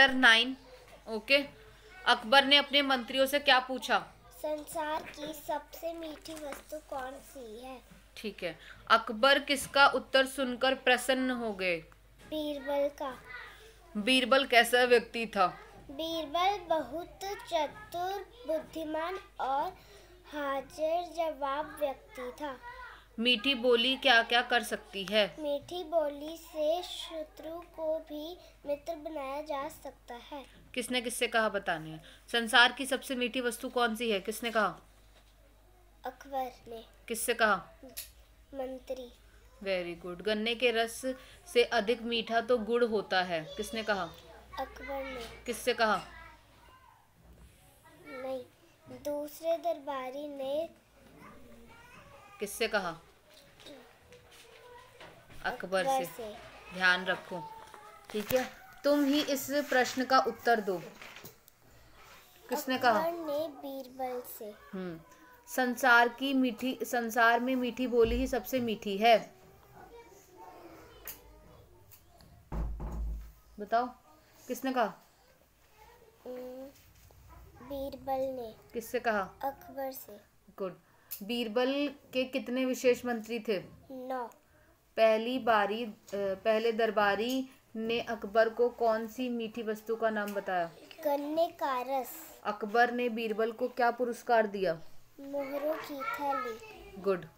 Chapter nine okay Akbar ने अपने मंत्रियों से क्या पूछा संसार की सबसे मीठी वस्तु कौन सी है ठीक है अकबर किसका उत्तर सुनकर प्रसन्न हो गए बीरबल का बीरबल कैसा व्यक्ति था बीरबल बहुत चतुर बुद्धिमान और हाजिर जवाब व्यक्ति था मीठी बोली क्या क्या कर सकती है मीठी बोली से शत्रु को भी मित्र बनाया जा सकता है किसने किससे कहा बताने संसार की सबसे मीठी वस्तु कौन सी है किसने कहा अकबर ने किससे कहा मंत्री वेरी गुड गन्ने के रस से अधिक मीठा तो गुड़ होता है किसने कहा अकबर ने किससे कहा नहीं दूसरे दरबारी ने किससे कहा अकबर से।, ध्यान रखो ठीक है तुम ही इस प्रश्न का उत्तर दो किसने कहा ने बीरबल से हम्म संसार की मीठी संसार में मीठी बोली ही सबसे मीठी है बताओ किसने कहा हम्म। बीरबल ने किससे कहा अकबर से गुड बीरबल के कितने विशेष मंत्री थे नौ पहली बारी पहले दरबारी ने अकबर को कौन सी मीठी वस्तु का नाम बताया गन्ने का रस अकबर ने बीरबल को क्या पुरस्कार दिया मोहरों की थैली गुड